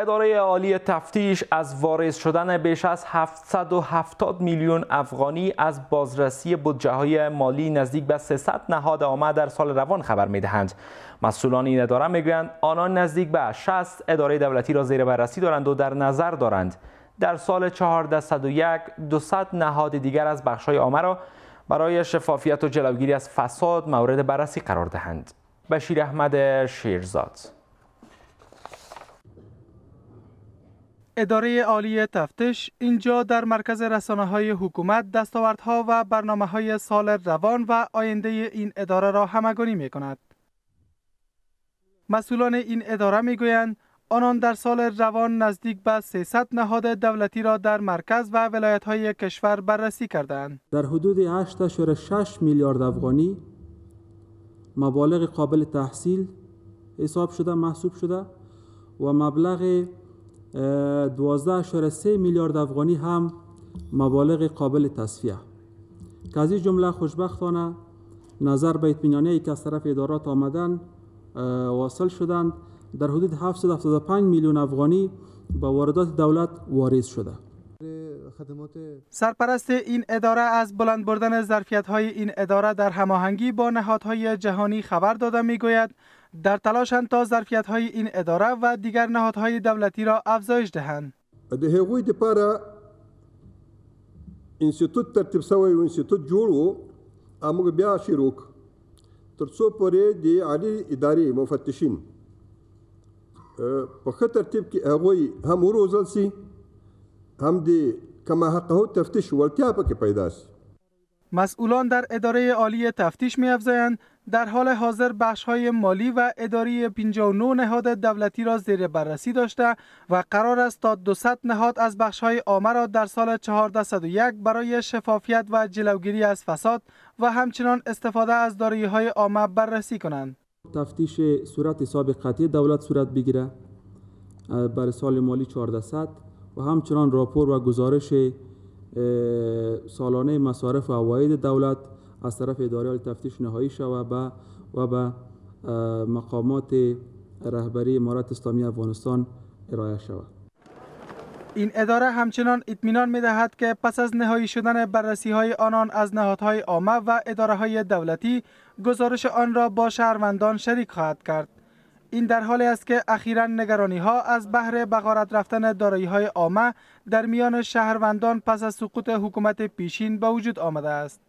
اداره عالی تفتیش از وارز شدن بیش از 770 میلیون افغانی از بازرسی بودجه های مالی نزدیک به 300 نهاد آمد در سال روان خبر میدهند مسئولان این اداره میگویند آنان نزدیک به 60 اداره دولتی را زیر بررسی دارند و در نظر دارند در سال 1401 200 نهاد دیگر از بخش‌های آمه را برای شفافیت و جلوگیری از فساد مورد بررسی قرار دهند بشیر احمد شیرزاد اداره عالی تفتیش اینجا در مرکز رسانه های حکومت دستاوردها و برنامه های سال روان و آینده این اداره را همگانی می کند. مسئولان این اداره می گویند آنان در سال روان نزدیک به 300 نهاد دولتی را در مرکز و ولایت های کشور بررسی کردند. در حدود 8.6 میلیارد افغانی مبالغ قابل تحصیل حساب شده محسوب شده و مبلغ 12.3 میلیارد افغانی هم مبالغ قابل تصفیه که از این جمله خوشبختانه نظر به اطمینانی که از طرف ادارات آمدن واصل شدند در حدود 775 میلیون افغانی با واردات دولت واریز شده سرپرست این اداره از بلند بردن ظرفیت های این اداره در هماهنگی با نهادهای جهانی خبر داده می گوید در تلاشند تا ظرفیت های این اداره و دیگر نهادهای دولتی را افزایش دهند د هغوی لپاره انسټیټوت ترتیب شوی و انسټیټوت جوړ و موږ بیا شروع تر څو پورې د عالی ادارې مفتشین په ښه ترتیب کې هغوی هم وروزل سي هم د کما حقه تفتیش وړتیا پکې پیدا سي مسئولان در اداره عالی تفتیش می‌افزایند در حال حاضر های مالی و اداری 59 نهاد دولتی را زیر بررسی داشته و قرار است تا 200 نهاد از های عامه را در سال 1401 برای شفافیت و جلوگیری از فساد و همچنان استفاده از های آمه بررسی کنند. تفتیش صورت حساب قطعی دولت صورت بگیره بر سال مالی 1400 و همچنان راپور و گزارش سالانه مصارف و عواید دولت از طرف اداره تفتیش نهایی شود و و به مقامات رهبری امارت اسلامی افغانستان ارائه شود این اداره همچنان اطمینان می دهد که پس از نهایی شدن بررسی های آنان از نهادهای عامه و اداره های دولتی گزارش آن را با شهروندان شریک خواهد کرد این در حالی است که اخیرا نگرانی ها از بحر بغارت رفتن دارایی های در میان شهروندان پس از سقوط حکومت پیشین به وجود آمده است.